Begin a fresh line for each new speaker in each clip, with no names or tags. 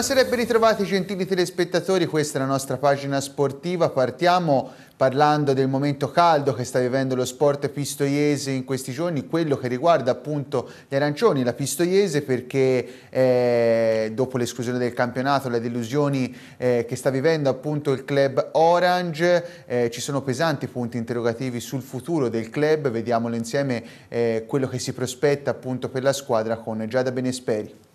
Buonasera e ben ritrovati gentili telespettatori, questa è la nostra pagina sportiva, partiamo parlando del momento caldo che sta vivendo lo sport pistoiese in questi giorni, quello che riguarda appunto gli arancioni, la pistoiese perché eh, dopo l'esclusione del campionato, le delusioni eh, che sta vivendo appunto il club Orange, eh, ci sono pesanti punti interrogativi sul futuro del club, vediamolo insieme eh, quello che si prospetta appunto per la squadra con Giada Benesperi.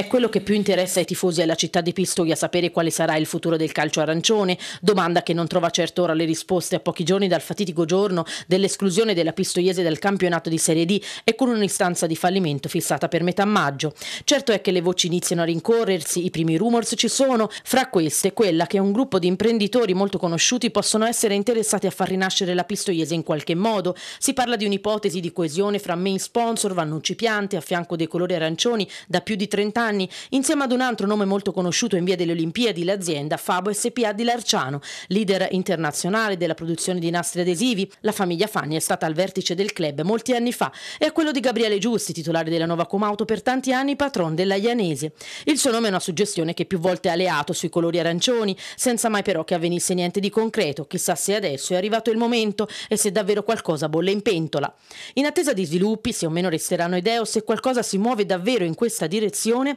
È quello che più interessa ai tifosi e alla città di Pistoia sapere quale sarà il futuro del calcio arancione, domanda che non trova certo ora le risposte a pochi giorni dal fatidico giorno dell'esclusione della Pistoiese dal campionato di Serie D e con un'istanza di fallimento fissata per metà maggio. Certo è che le voci iniziano a rincorrersi, i primi rumors ci sono, fra queste quella che un gruppo di imprenditori molto conosciuti possono essere interessati a far rinascere la Pistoiese in qualche modo. Si parla di un'ipotesi di coesione fra main sponsor, Vannucci Piante, a fianco dei colori arancioni da più di 30 anni anni, insieme ad un altro nome molto conosciuto in via delle Olimpiadi, l'azienda Fabo SPA di Larciano, leader internazionale della produzione di nastri adesivi. La famiglia Fanni è stata al vertice del club molti anni fa e a quello di Gabriele Giusti, titolare della nuova Comauto per tanti anni, patron della Ianese. Il suo nome è una suggestione che più volte ha leato sui colori arancioni, senza mai però che avvenisse niente di concreto. Chissà se adesso è arrivato il momento e se davvero qualcosa bolle in pentola. In attesa di sviluppi, se o meno resteranno idee o se qualcosa si muove davvero in questa direzione,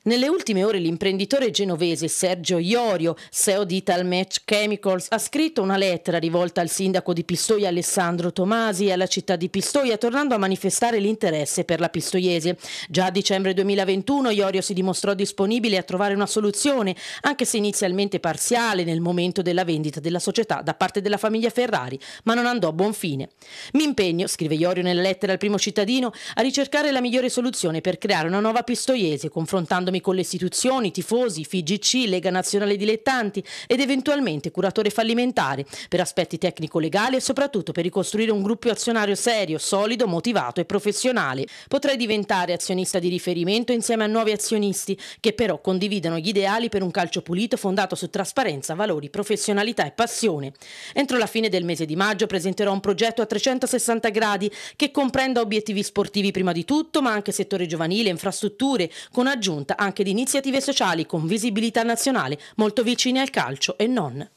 Nelle ultime ore l'imprenditore genovese Sergio Iorio, CEO di Talmatch Chemicals, ha scritto una lettera rivolta al sindaco di Pistoia Alessandro Tomasi e alla città di Pistoia, tornando a manifestare l'interesse per la pistoiese. Già a dicembre 2021 Iorio si dimostrò disponibile a trovare una soluzione, anche se inizialmente parziale nel momento della vendita della società da parte della famiglia Ferrari, ma non andò a buon fine. Mi impegno, scrive Iorio nella lettera al primo cittadino, a ricercare la migliore soluzione per creare una nuova pistoiese, confrontando confrontandomi con le istituzioni, tifosi, FIGC, Lega Nazionale Dilettanti ed eventualmente curatore fallimentare per aspetti tecnico-legali e soprattutto per ricostruire un gruppo azionario serio, solido, motivato e professionale. Potrei diventare azionista di riferimento insieme a nuovi azionisti che però condividano gli ideali per un calcio pulito fondato su trasparenza, valori, professionalità e passione. Entro la fine del mese di maggio presenterò un progetto a 360 gradi che comprenda obiettivi sportivi prima di tutto, ma anche settore giovanile, infrastrutture, con aggiunta anche di iniziative sociali con visibilità nazionale molto vicine al calcio e non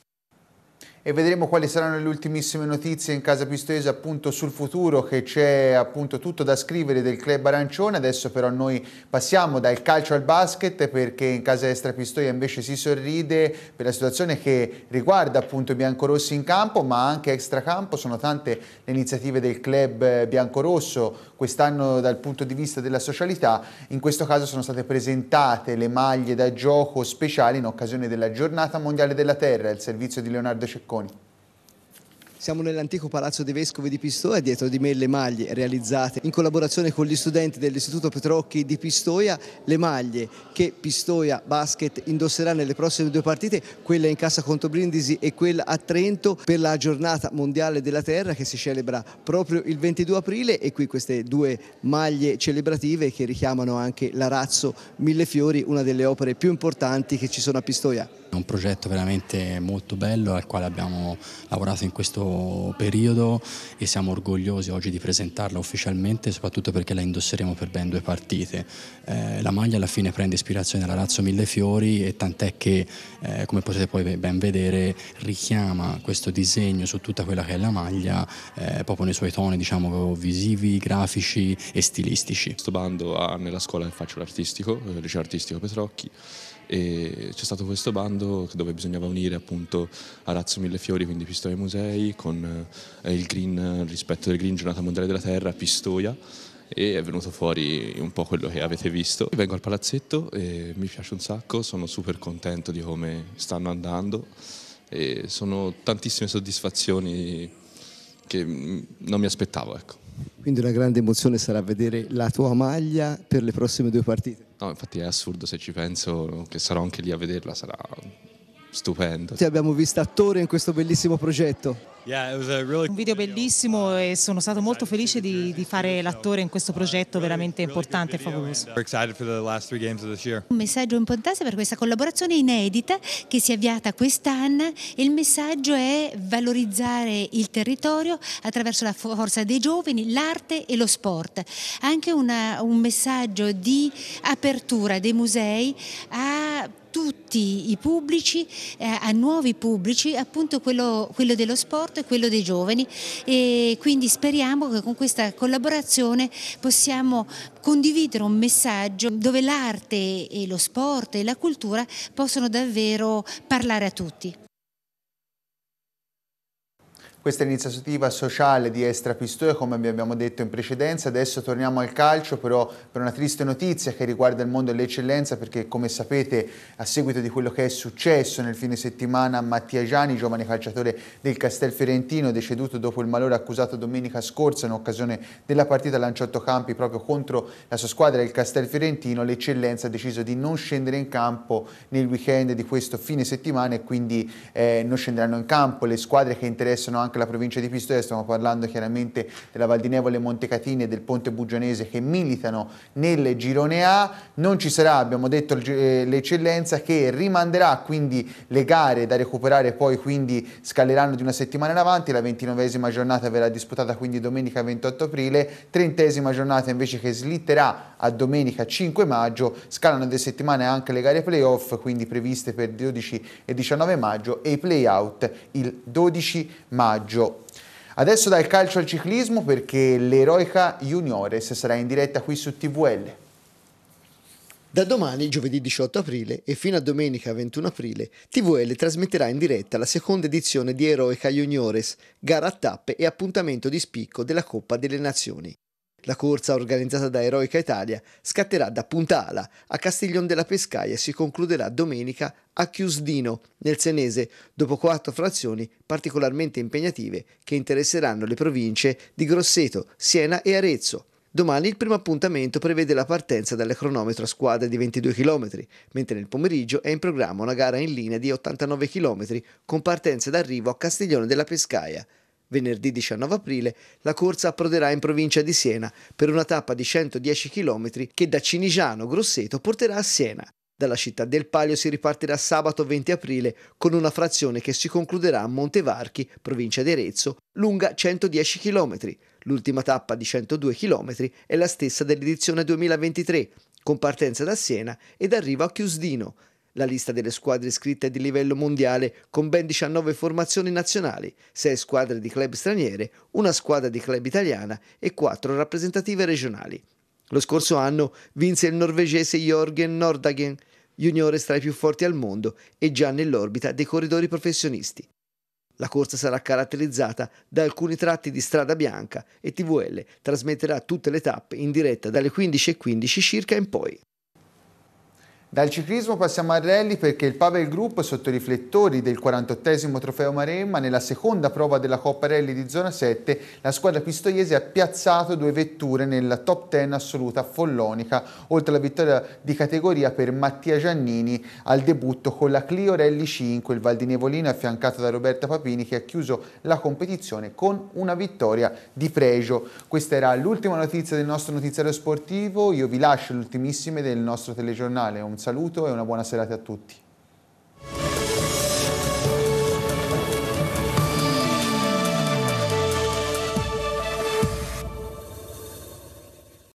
e vedremo quali saranno le ultimissime notizie in casa Pistoiese appunto sul futuro che c'è appunto tutto da scrivere del club arancione adesso però noi passiamo dal calcio al basket perché in casa Estra Pistoia invece si sorride per la situazione che riguarda appunto i biancorossi in campo ma anche extracampo sono tante le iniziative del club eh, biancorosso quest'anno dal punto di vista della socialità, in questo caso sono state presentate le maglie da gioco speciali in occasione della giornata mondiale della terra, il servizio di Leonardo Cecconi.
Siamo nell'antico Palazzo dei Vescovi di Pistoia, dietro di me le maglie realizzate in collaborazione con gli studenti dell'Istituto Petrocchi di Pistoia, le maglie che Pistoia Basket indosserà nelle prossime due partite, quella in Cassa contro Brindisi e quella a Trento per la giornata mondiale della terra che si celebra proprio il 22 aprile e qui queste due maglie celebrative che richiamano anche l'arazzo Mille Fiori, una delle opere più importanti che ci sono a Pistoia.
È un progetto veramente molto bello al quale abbiamo lavorato in questo periodo e siamo orgogliosi oggi di presentarla ufficialmente, soprattutto perché la indosseremo per ben due partite. Eh, la maglia alla fine prende ispirazione dalla Razzo Mille Fiori e tant'è che, eh, come potete poi ben vedere, richiama questo disegno su tutta quella che è la maglia, eh, proprio nei suoi toni
diciamo, visivi, grafici e stilistici. Questo bando ha nella scuola che faccio l'artistico, il eh, liceo artistico Petrocchi, e c'è stato questo bando dove bisognava unire appunto Arazzo Mille Fiori, quindi Pistoia Musei, con eh, il green, rispetto del Green Giornata Mondiale della Terra, Pistoia e è venuto fuori un po' quello che avete visto. Vengo al palazzetto e mi piace un sacco, sono super contento di come stanno andando e sono tantissime soddisfazioni che mm, non mi aspettavo. Ecco. Quindi una grande emozione sarà vedere la tua maglia per le prossime due partite. No, infatti è assurdo se ci penso che sarò anche lì a vederla, sarà stupendo. Ti abbiamo visto attore in questo bellissimo progetto.
Un video bellissimo e sono stato molto felice di, di fare l'attore in questo progetto veramente importante e favoloso. Un messaggio importante per questa collaborazione inedita che si è avviata quest'anno il messaggio è valorizzare il territorio attraverso la forza dei giovani, l'arte e lo sport. Anche una, un messaggio di apertura dei musei a tutti i pubblici, eh, a nuovi pubblici, appunto quello, quello, dello sport e quello dei giovani e quindi speriamo che con questa collaborazione possiamo condividere un messaggio dove l'arte e lo sport e la cultura possono davvero parlare a tutti
questa iniziativa sociale di Estra Pistoia, come abbiamo detto in precedenza. Adesso torniamo al calcio, però per una triste notizia che riguarda il mondo dell'eccellenza, perché come sapete, a seguito di quello che è successo nel fine settimana, Mattia Gianni, giovane calciatore del Castel Fiorentino, deceduto dopo il malore accusato domenica scorsa in occasione della partita Lanciotto Campi proprio contro la sua squadra, il Castel Fiorentino, l'eccellenza ha deciso di non scendere in campo nel weekend di questo fine settimana e quindi eh, non scenderanno in campo le squadre che interessano anche anche la provincia di Pistoia, stiamo parlando chiaramente della Val di Nevole Montecatini e del Ponte Bugionese che militano nel girone A, non ci sarà, abbiamo detto, eh, l'eccellenza che rimanderà quindi le gare da recuperare poi quindi scaleranno di una settimana in avanti, la ventinovesima giornata verrà disputata quindi domenica 28 aprile, trentesima giornata invece che slitterà a domenica 5 maggio, scalano delle settimane anche le gare playoff quindi previste per 12 e 19 maggio e i playout il 12 maggio maggio. Adesso dal calcio al ciclismo perché l'Eroica Juniores sarà in diretta qui su TVL. Da domani, giovedì 18 aprile, e fino a domenica 21 aprile, TVL trasmetterà in
diretta la seconda edizione di Eroica Juniores, gara a tappe e appuntamento di spicco della Coppa delle Nazioni. La corsa organizzata da Eroica Italia scatterà da Puntala a Castiglion della Pescaia e si concluderà domenica a Chiusdino, nel Senese, dopo quattro frazioni particolarmente impegnative che interesseranno le province di Grosseto, Siena e Arezzo. Domani il primo appuntamento prevede la partenza dalle cronometro a squadre di 22 km, mentre nel pomeriggio è in programma una gara in linea di 89 km con partenza d'arrivo a Castiglione della Pescaia. Venerdì 19 aprile la corsa approderà in provincia di Siena per una tappa di 110 km che da Cinigiano Grosseto porterà a Siena. Dalla città del Palio si ripartirà sabato 20 aprile con una frazione che si concluderà a Montevarchi, provincia di Arezzo, lunga 110 km. L'ultima tappa di 102 km è la stessa dell'edizione 2023, con partenza da Siena ed arrivo a Chiusdino, la lista delle squadre iscritte è di livello mondiale con ben 19 formazioni nazionali, 6 squadre di club straniere, una squadra di club italiana e 4 rappresentative regionali. Lo scorso anno vinse il norvegese Jorgen Nordagen, juniores tra i più forti al mondo e già nell'orbita dei corridori professionisti. La corsa sarà caratterizzata da alcuni tratti di strada bianca e TVL trasmetterà tutte le tappe in diretta dalle 15.15 circa in poi.
Dal ciclismo passiamo al rally perché il Pavel Group sotto i riflettori del 48esimo trofeo Maremma nella seconda prova della Coppa Rally di zona 7 la squadra pistoiese ha piazzato due vetture nella top 10 assoluta follonica oltre alla vittoria di categoria per Mattia Giannini al debutto con la Clio Rally 5 il Valdinevolino affiancato da Roberta Papini che ha chiuso la competizione con una vittoria di pregio. Questa era l'ultima notizia del nostro notiziario sportivo, io vi lascio le ultimissime del nostro telegiornale. Un saluto e una buona serata a tutti.